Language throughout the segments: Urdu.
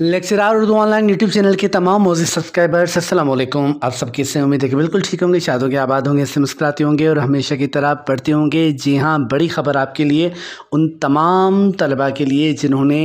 lecturer Urdu online YouTube channel کے تمام موزی سبسکرائبرس السلام علیکم آپ سب کی سے امید ہے کہ بالکل ٹھیک ہوں گے شاد ہوں گے آباد ہوں گے اس سے مسکراتے ہوں گے اور ہمیشہ کی طرح پڑھتے ہوں گے جی ہاں بڑی خبر آپ کے لیے ان تمام طلباء کے لیے جنہوں نے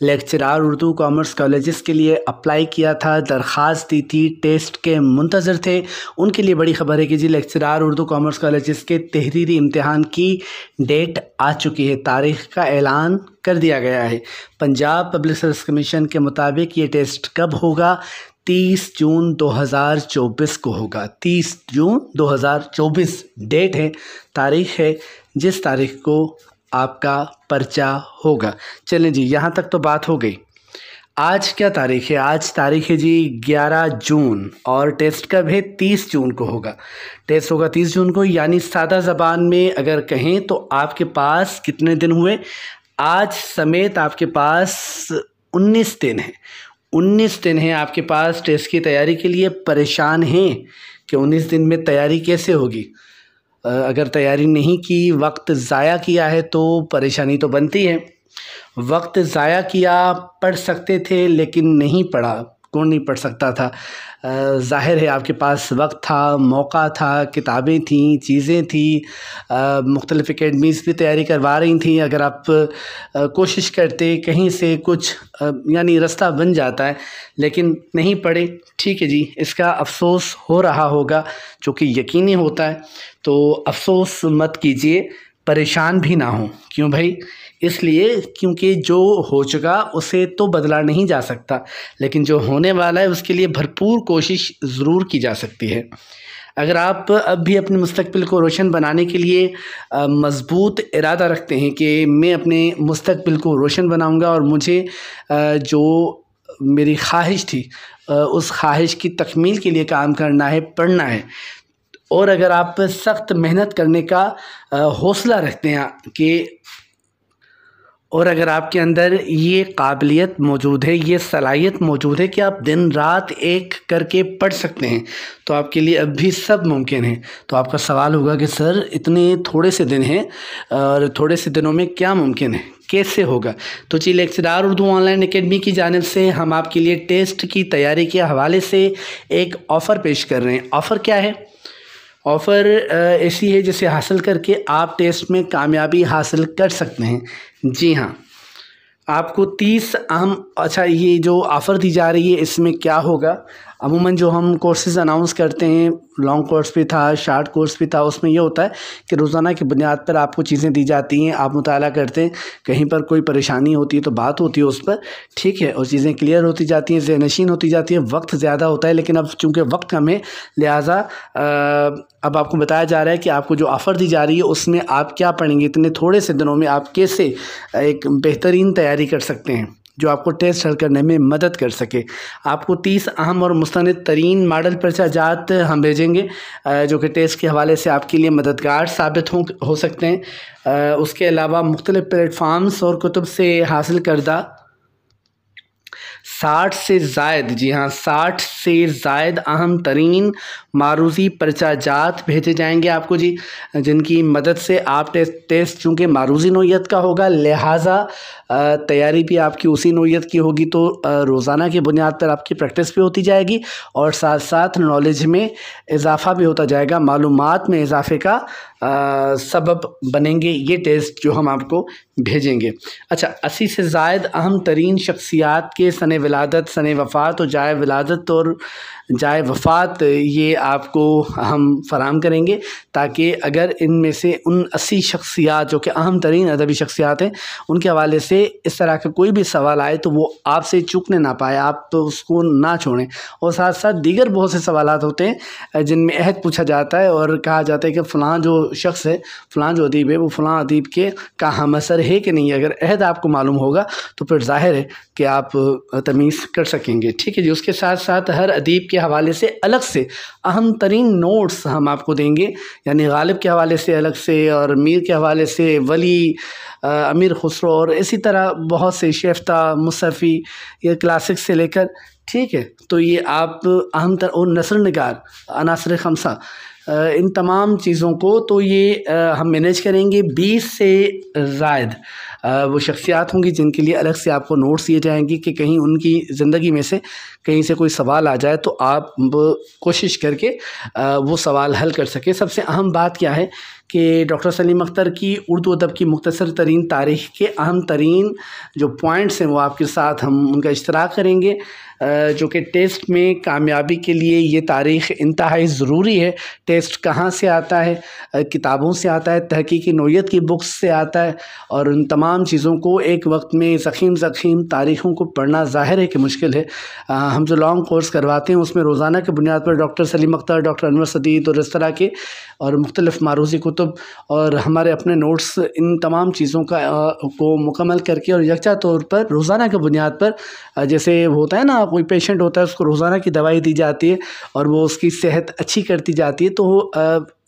لیکچرار اردو کامرس کالجز کے لیے اپلائی کیا تھا درخواست دی تھی ٹیسٹ کے منتظر تھے ان کے لیے بڑی خبر ہے کہ جی لیکچرار اردو کامرس کالجز کے تحریری امتحان کی ڈیٹ آ چکی ہے تاریخ کا اعلان کر دیا گیا ہے پنجاب پبلک سروس کمیشن کے مطابق یہ ٹیسٹ کب ہوگا تیس جون دو ہزار چوبیس کو ہوگا تیس جون دو ہزار چوبیس ڈیٹ ہے تاریخ ہے جس تاریخ کو آپ کا پرچہ ہوگا چلیں جی یہاں تک تو بات ہو گئی آج کیا تاریخ ہے آج تاریخ ہے جی گیارہ جون اور ٹیسٹ کب ہے تیس جون کو ہوگا ٹیسٹ ہوگا تیس جون کو یعنی سادہ زبان میں اگر کہیں تو آپ کے پاس کتنے دن ہوئے آج سمیت آپ کے پاس انیس دن ہیں انیس دن ہیں آپ کے پاس ٹیسٹ کی تیاری کے لیے پریشان ہیں کہ انیس دن میں تیاری کیسے ہوگی اگر تیاری نہیں کی وقت ضائع کیا ہے تو پریشانی تو بنتی ہے وقت ضائع کیا پڑھ سکتے تھے لیکن نہیں پڑھا کون نہیں پڑھ سکتا تھا ظاہر ہے آپ کے پاس وقت تھا موقع تھا کتابیں تھیں چیزیں تھیں مختلف اکیڈمیز بھی تیاری کروا رہی تھیں اگر آپ کوشش کرتے کہیں سے کچھ یعنی رستہ بن جاتا ہے لیکن نہیں پڑھے ٹھیک ہے جی اس کا افسوس ہو رہا ہوگا چونکہ یقینی ہوتا ہے تو افسوس مت کیجیے پریشان بھی نہ ہوں کیوں بھائی اس لیے کیونکہ جو ہو چکا اسے تو بدلا نہیں جا سکتا لیکن جو ہونے والا ہے اس کے لیے بھرپور کوشش ضرور کی جا سکتی ہے اگر آپ اب بھی اپنے مستقبل کو روشن بنانے کے لیے مضبوط ارادہ رکھتے ہیں کہ میں اپنے مستقبل کو روشن بناؤں گا اور مجھے جو میری خواہش تھی اس خواہش کی تکمیل کے لیے کام کرنا ہے پڑھنا ہے اور اگر آپ سخت محنت کرنے کا حوصلہ رکھتے ہیں کہ اور اگر آپ کے اندر یہ قابلیت موجود ہے یہ صلاحیت موجود ہے کہ آپ دن رات ایک کر کے پڑھ سکتے ہیں تو آپ کے لیے اب بھی سب ممکن ہے تو آپ کا سوال ہوگا کہ سر اتنے تھوڑے سے دن ہیں اور تھوڑے سے دنوں میں کیا ممکن ہے کیسے ہوگا تو جی lecturer Urdu online academy کی جانب سے ہم آپ کے لیے ٹیسٹ کی تیاری کے حوالے سے ایک آفر پیش کر رہے ہیں آفر کیا ہے آفر ایسی ہے جسے حاصل کر کے آپ ٹیسٹ میں کامیابی حاصل کر سکتے ہیں جی ہاں آپ کو تیس اہم اچھا یہ جو آفر دی جا رہی ہے اس میں کیا ہوگا عموماً جو ہم کورسز اناؤنس کرتے ہیں لانگ کورس بھی تھا شارٹ کورس بھی تھا اس میں یہ ہوتا ہے کہ روزانہ کی بنیاد پر آپ کو چیزیں دی جاتی ہیں آپ مطالعہ کرتے ہیں کہیں پر کوئی پریشانی ہوتی ہے تو بات ہوتی ہے اس پر ٹھیک ہے اور چیزیں کلیئر ہوتی جاتی ہیں ذہنشین ہوتی جاتی ہیں وقت زیادہ ہوتا ہے لیکن اب چونکہ وقت کم ہے لہٰذا اب آپ کو بتایا جا رہا ہے کہ آپ کو جو آفر دی جا رہی ہے اس میں آپ کیا پڑھیں گے اتنے تھوڑے سے دنوں میں آپ کیسے ایک بہترین تیاری کر سکتے ہیں جو آپ کو ٹیسٹ حل کرنے میں مدد کر سکے آپ کو تیس اہم اور مستند ترین ماڈل پرچہ جات ہم بھیجیں گے جو کہ ٹیسٹ کے حوالے سے آپ کے لیے مددگار ثابت ہوں ہو سکتے ہیں اس کے علاوہ مختلف پلیٹ فارمز اور کتب سے حاصل کردہ ساٹھ سے زائد جی ہاں ساٹھ سے زائد اہم ترین معروضی پرچہ جات بھیجے جائیں گے آپ کو جی جن کی مدد سے آپ ٹیسٹ ٹیسٹ چونکہ معروضی نوعیت کا ہوگا لہٰذا تیاری بھی آپ کی اسی نوعیت کی ہوگی تو روزانہ کی بنیاد پر آپ کی پریکٹس بھی ہوتی جائے گی اور ساتھ ساتھ نالج میں اضافہ بھی ہوتا جائے گا معلومات میں اضافے کا سبب بنیں گے یہ ٹیسٹ جو ہم آپ کو بھیجیں گے اچھا اسی سے زائد اہم ترین شخصیات کے سن ولادت سن وفات اور جائے ولادت اور جائے وفات یہ آپ کو ہم فراہم کریں گے تاکہ اگر ان میں سے ان اسی شخصیات جو کہ اہم ترین ادبی شخصیات ہیں ان کے حوالے سے اس طرح کا کوئی بھی سوال آئے تو وہ آپ سے چکنے نہ پائے آپ تو اس کو نہ چھوڑیں اور ساتھ ساتھ دیگر بہت سے سوالات ہوتے ہیں جن میں عہد پوچھا جاتا ہے اور کہا جاتا ہے کہ فلاں جو شخص ہے فلاں جو ادیب ہے وہ فلاں ادیب کے کہاں مثر ہے کہ نہیں اگر عہد آپ کو معلوم ہوگا تو پھر ظاہر ہے کہ آپ تمیز کر سکیں گے ٹھیک ہے جی اس کے ساتھ ساتھ ہر ادیب کے حوالے سے الگ سے اہم ترین نوٹس ہم آپ کو دیں گے یعنی غالب کے حوالے سے الگ سے اور میر کے حوالے سے ولی امیر خسرو اور اسی طرح بہت سے شیفتہ مصفی یا کلاسک سے لے کر ٹھیک ہے تو یہ آپ اہم تر اور نثر نگار عناصر خمسہ ان تمام چیزوں کو تو یہ ہم مینیج کریں گے بیس سے زائد وہ شخصیات ہوں گی جن کے لیے الگ سے آپ کو نوٹس دیے جائیں گی کہ کہیں ان کی زندگی میں سے کہیں سے کوئی سوال آ جائے تو آپ کوشش کر کے وہ سوال حل کر سکیں سب سے اہم بات کیا ہے کہ ڈاکٹر سلیم اختر کی اردو ادب کی مختصر ترین تاریخ کے اہم ترین جو پوائنٹس ہیں وہ آپ کے ساتھ ہم ان کا اشتراک کریں گے جو کہ ٹیسٹ میں کامیابی کے لیے یہ تاریخ انتہائی ضروری ہے ٹیسٹ کہاں سے آتا ہے کتابوں سے آتا ہے تحقیقی نوعیت کی بکس سے آتا ہے اور ان تمام تمام چیزوں کو ایک وقت میں ضخیم زخیم تاریخوں کو پڑھنا ظاہر ہے کہ مشکل ہے ہم جو لانگ کورس کرواتے ہیں اس میں روزانہ کی بنیاد پر ڈاکٹر سلیم اختر ڈاکٹر انور صدید اور اس طرح کے اور مختلف معروضی کتب اور ہمارے اپنے نوٹس ان تمام چیزوں کا کو مکمل کر کے اور یکجا طور پر روزانہ کے بنیاد پر جیسے وہ ہوتا ہے نا کوئی پیشنٹ ہوتا ہے اس کو روزانہ کی دوائی دی جاتی ہے اور وہ اس کی صحت اچھی کرتی جاتی ہے تو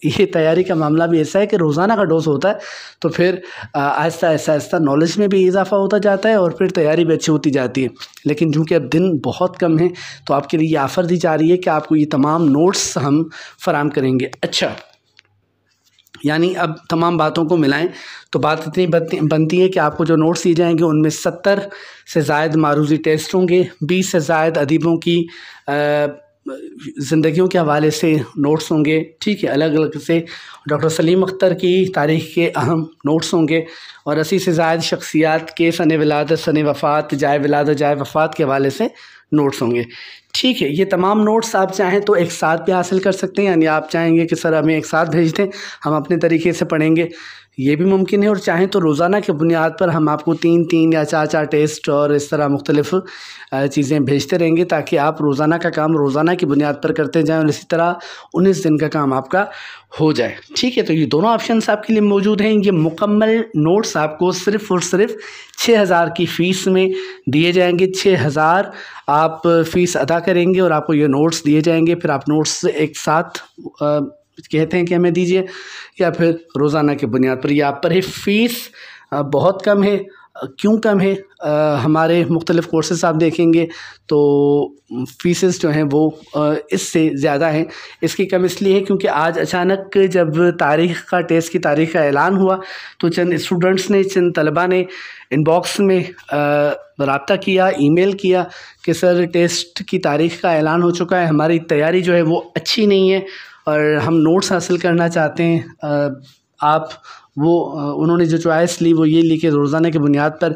یہ تیاری کا معاملہ بھی ایسا ہے کہ روزانہ کا ڈوز ہوتا ہے تو پھر آہستہ آہستہ آہستہ نالج میں بھی اضافہ ہوتا جاتا ہے اور پھر تیاری بھی اچھی ہوتی جاتی ہے لیکن چونکہ اب دن بہت کم ہیں تو آپ کے لیے یہ آفر دی جا رہی ہے کہ آپ کو یہ تمام نوٹس ہم فراہم کریں گے اچھا یعنی اب تمام باتوں کو ملائیں تو بات اتنی بنتی ہے کہ آپ کو جو نوٹس دیے جائیں گے ان میں ستر سے زائد معروضی ٹیسٹ ہوں گے بیس سے زائد ادیبوں کی زندگیوں کے حوالے سے نوٹس ہوں گے ٹھیک ہے الگ الگ سے ڈاکٹر سلیم اختر کی تاریخ کے اہم نوٹس ہوں گے اور اسی سے زائد شخصیات کے سن ولادت سن وفات جائے ولادت جائے وفات کے حوالے سے نوٹس ہوں گے ٹھیک ہے یہ تمام نوٹس آپ چاہیں تو ایک ساتھ بھی حاصل کر سکتے ہیں یعنی آپ چاہیں گے کہ سر ہمیں ایک ساتھ بھیج دیں ہم اپنے طریقے سے پڑھیں گے یہ بھی ممکن ہے اور چاہیں تو روزانہ کے بنیاد پر ہم آپ کو تین تین یا چار چار ٹیسٹ اور اس طرح مختلف چیزیں بھیجتے رہیں گے تاکہ آپ روزانہ کا کام روزانہ کی بنیاد پر کرتے جائیں اور اسی طرح انیس دن کا کام آپ کا ہو جائے ٹھیک ہے تو یہ دونوں آپشنس آپ کے لیے موجود ہیں یہ مکمل نوٹس آپ کو صرف اور صرف چھ ہزار کی فیس میں دیے جائیں گے چھ ہزار آپ فیس ادا کریں گے اور آپ کو یہ نوٹس دیے جائیں گے پھر آپ نوٹس ایک ساتھ کہتے ہیں کہ ہمیں دیجیے یا پھر روزانہ کی بنیاد پر یا آپ پر ہی فیس بہت کم ہے کیوں کم ہے ہمارے مختلف کورسز آپ دیکھیں گے تو فیسز جو ہیں وہ اس سے زیادہ ہیں اس کی کم اس لیے ہے کیونکہ آج اچانک جب تاریخ کا ٹیسٹ کی تاریخ کا اعلان ہوا تو چند اسٹوڈنٹس نے چند طلباء نے ان باکس میں رابطہ کیا ای میل کیا کہ سر ٹیسٹ کی تاریخ کا اعلان ہو چکا ہے ہماری تیاری جو ہے وہ اچھی نہیں ہے اور ہم نوٹس حاصل کرنا چاہتے ہیں آپ وہ انہوں نے جو چوائس لی وہ یہ لی کہ روزانہ کی بنیاد پر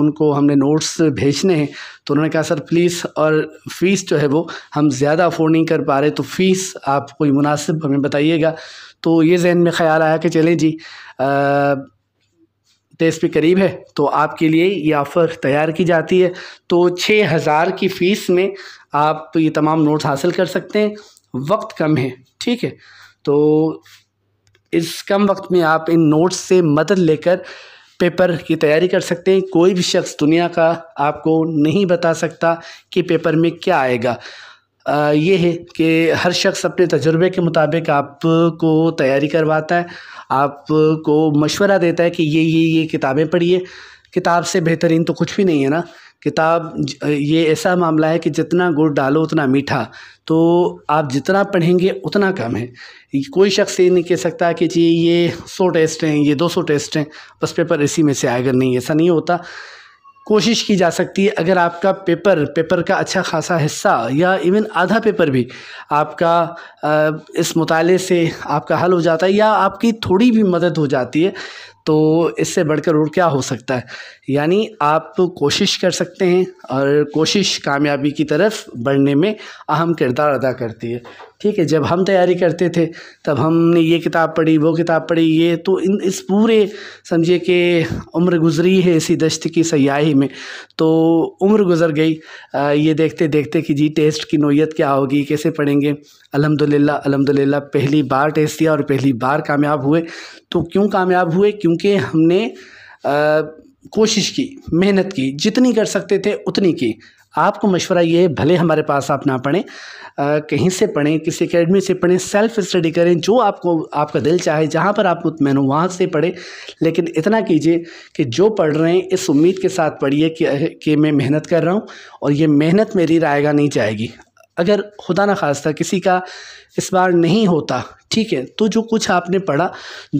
ان کو ہم نے نوٹس بھیجنے ہیں تو انہوں نے کہا سر پلیز اور فیس جو ہے وہ ہم زیادہ افورڈ نہیں کر پا رہے تو فیس آپ کوئی مناسب ہمیں بتائیے گا تو یہ ذہن میں خیال آیا کہ چلیں جی تیس پہ قریب ہے تو آپ کے لیے یہ آفر تیار کی جاتی ہے تو چھ ہزار کی فیس میں آپ یہ تمام نوٹس حاصل کر سکتے ہیں وقت کم ہے ٹھیک ہے تو اس کم وقت میں آپ ان نوٹس سے مدد لے کر پیپر کی تیاری کر سکتے ہیں کوئی بھی شخص دنیا کا آپ کو نہیں بتا سکتا کہ پیپر میں کیا آئے گا یہ ہے کہ ہر شخص اپنے تجربے کے مطابق آپ کو تیاری کرواتا ہے آپ کو مشورہ دیتا ہے کہ یہ یہ یہ کتابیں پڑھیے کتاب سے بہترین تو کچھ بھی نہیں ہے نا کتاب یہ ایسا معاملہ ہے کہ جتنا گڑ ڈالو اتنا میٹھا تو آپ جتنا پڑھیں گے اتنا کم ہے کوئی شخص یہ نہیں کہہ سکتا کہ جی یہ سو ٹیسٹ ہیں یہ دو سو ٹیسٹ ہیں بس پیپر اسی میں سے آئے گا نہیں ایسا نہیں ہوتا کوشش کی جا سکتی ہے اگر آپ کا پیپر پیپر کا اچھا خاصا حصہ یا ایون آدھا پیپر بھی آپ کا اس مطالعے سے آپ کا حل ہو جاتا ہے یا آپ کی تھوڑی بھی مدد ہو جاتی ہے تو اس سے بڑھ کر اور کیا ہو سکتا ہے یعنی آپ کوشش کر سکتے ہیں اور کوشش کامیابی کی طرف بڑھنے میں اہم کردار ادا کرتی ہے ٹھیک ہے جب ہم تیاری کرتے تھے تب ہم نے یہ کتاب پڑھی وہ کتاب پڑھی یہ تو ان اس پورے سمجھیے کہ عمر گزری ہے اسی دشت کی سیاہی میں تو عمر گزر گئی یہ دیکھتے دیکھتے کہ جی ٹیسٹ کی نوعیت کیا ہوگی کیسے پڑھیں گے الحمد للہ الحمد پہلی بار ٹیسٹ دیا اور پہلی بار کامیاب ہوئے تو کیوں کامیاب ہوئے کیوں کیونکہ ہم نے کوشش کی محنت کی جتنی کر سکتے تھے اتنی کی آپ کو مشورہ یہ ہے بھلے ہمارے پاس آپ نہ پڑھیں کہیں سے پڑھیں کسی اکیڈمی سے پڑھیں سیلف اسٹڈی کریں جو آپ کو آپ کا دل چاہے جہاں پر آپ مطمئن ہوں وہاں سے پڑھیں لیکن اتنا کیجئے کہ جو پڑھ رہے ہیں اس امید کے ساتھ پڑھیے کہ کہ میں محنت کر رہا ہوں اور یہ محنت میری رائے گاہ نہیں جائے گی اگر خدا نہ خواستہ کسی کا اس بار نہیں ہوتا ٹھیک ہے تو جو کچھ آپ نے پڑھا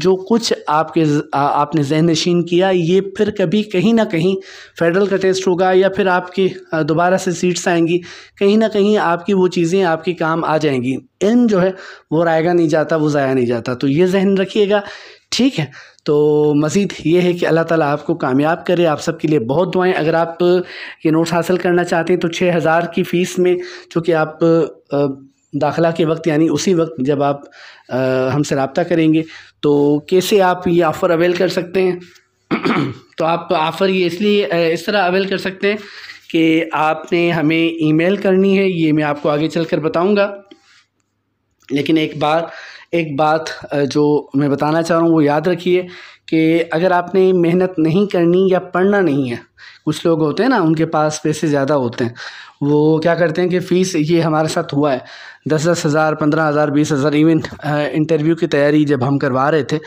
جو کچھ آپ کے آپ نے ذہن نشین کیا یہ پھر کبھی کہیں نہ کہیں فیڈرل کا ٹیسٹ ہوگا یا پھر آپ کی دوبارہ سے سیٹس آئیں گی کہیں نہ کہیں آپ کی وہ چیزیں آپ کے کام آ جائیں گی علم جو ہے وہ رائے گا نہیں جاتا وہ ضائع نہیں جاتا تو یہ ذہن رکھیے گا ٹھیک ہے تو مزید یہ ہے کہ اللہ تعالیٰ آپ کو کامیاب کرے آپ سب کے لیے بہت دعائیں اگر آپ یہ نوٹس حاصل کرنا چاہتے ہیں تو چھ ہزار کی فیس میں چونکہ آپ داخلہ کے وقت یعنی اسی وقت جب آپ ہم سے رابطہ کریں گے تو کیسے آپ یہ آفر اویل کر سکتے ہیں تو آپ آفر یہ اس لیے اس طرح اویل کر سکتے ہیں کہ آپ نے ہمیں ای میل کرنی ہے یہ میں آپ کو آگے چل کر بتاؤں گا لیکن ایک بار ایک بات جو میں بتانا چاہ رہا ہوں وہ یاد رکھیے کہ اگر آپ نے محنت نہیں کرنی یا پڑھنا نہیں ہے کچھ لوگ ہوتے ہیں نا ان کے پاس پیسے زیادہ ہوتے ہیں وہ کیا کرتے ہیں کہ فیس یہ ہمارے ساتھ ہوا ہے دس دس ہزار پندرہ ہزار بیس ہزار ایون انٹرویو کی تیاری جب ہم کروا رہے تھے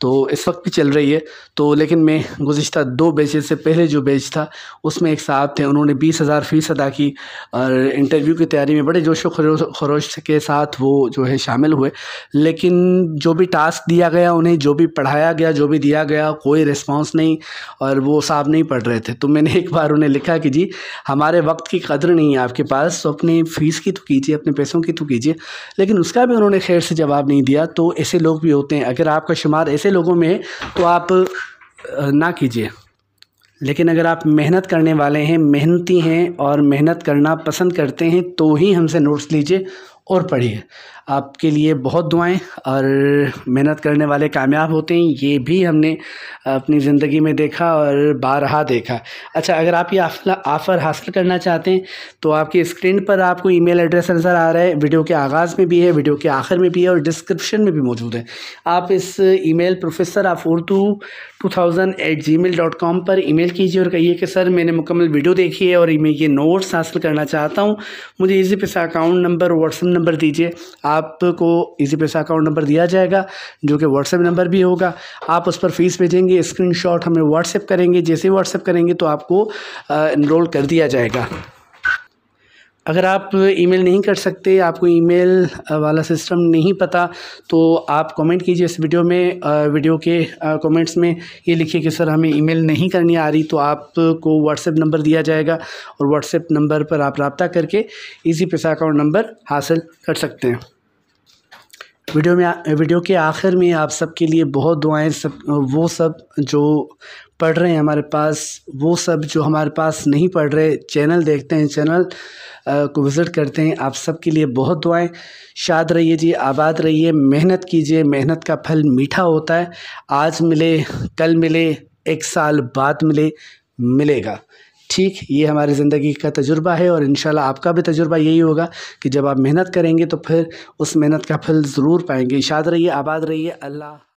تو اس وقت بھی چل رہی ہے تو لیکن میں گزشتہ دو بیچز سے پہلے جو بیچ تھا اس میں ایک صاحب تھے انہوں نے بیس ہزار فیس ادا کی اور انٹرویو کی تیاری میں بڑے جوش و خروش کے ساتھ وہ جو ہے شامل ہوئے لیکن جو بھی ٹاسک دیا گیا انہیں جو بھی پڑھایا گیا جو بھی دیا دیا گیا کوئی ریسپانس نہیں اور وہ صاحب نہیں پڑھ رہے تھے تو میں نے ایک بار انہیں لکھا کہ جی ہمارے وقت کی قدر نہیں ہے آپ کے پاس تو اپنی فیس کی تو کیجیے اپنے پیسوں کی تو کیجیے لیکن اس کا بھی انہوں نے خیر سے جواب نہیں دیا تو ایسے لوگ بھی ہوتے ہیں اگر آپ کا شمار ایسے لوگوں میں ہے تو آپ نہ کیجیے لیکن اگر آپ محنت کرنے والے ہیں محنتی ہیں اور محنت کرنا پسند کرتے ہیں تو ہی ہم سے نوٹس لیجیے اور پڑھیے آپ کے لیے بہت دعائیں اور محنت کرنے والے کامیاب ہوتے ہیں یہ بھی ہم نے اپنی زندگی میں دیکھا اور بارہا دیکھا اچھا اگر آپ یہ آفر حاصل کرنا چاہتے ہیں تو آپ کی اسکرین پر آپ کو ای میل ایڈریس نظر آ رہا ہے ویڈیو کے آغاز میں بھی ہے ویڈیو کے آخر میں بھی ہے اور ڈسکرپشن میں بھی موجود ہے آپ اس email professor of Urdu two thousand eight Gmail dot com پر ای میل کیجیے اور کہیے کہ سر میں نے مکمل ویڈیو دیکھی ہے اور میں یہ نوٹس حاصل کرنا چاہتا ہوں مجھے Easypaisa account number WhatsApp number دیجیے آپ آپ کو ایزی پیسہ اکاؤنٹ نمبر دیا جائے گا جو کہ واٹس ایپ نمبر بھی ہوگا آپ اس پر فیس بھیجیں گے اسکرین شاٹ ہمیں واٹس ایپ کریں گے جیسے واٹس ایپ کریں گے تو آپ کو انرول کر دیا جائے گا اگر آپ ای میل نہیں کر سکتے آپ کو ای میل والا سسٹم نہیں پتہ تو آپ کومنٹ کیجئے اس ویڈیو میں ویڈیو کے کومنٹس میں یہ لکھیے کہ سر ہمیں ای میل نہیں کرنی آ رہی تو آپ کو واٹس ایپ نمبر دیا جائے گا اور واٹس ایپ نمبر پر آپ رابطہ کر کے ایزی پیسہ اکاؤنٹ نمبر حاصل کر سکتے ہیں ویڈیو میں ویڈیو کے آخر میں آپ سب کے لیے بہت دعائیں سب وہ سب جو پڑھ رہے ہیں ہمارے پاس وہ سب جو ہمارے پاس نہیں پڑھ رہے چینل دیکھتے ہیں چینل کو وزٹ کرتے ہیں آپ سب کے لیے بہت دعائیں شاد رہیے جی آباد رہیے محنت کیجیے محنت کا پھل میٹھا ہوتا ہے آج ملے کل ملے ایک سال بعد ملے ملے گا ٹھیک یہ ہماری زندگی کا تجربہ ہے اور انشاءاللہ آپ کا بھی تجربہ یہی ہوگا کہ جب آپ محنت کریں گے تو پھر اس محنت کا پھل ضرور پائیں گے اشاد رہیے آباد رہیے اللہ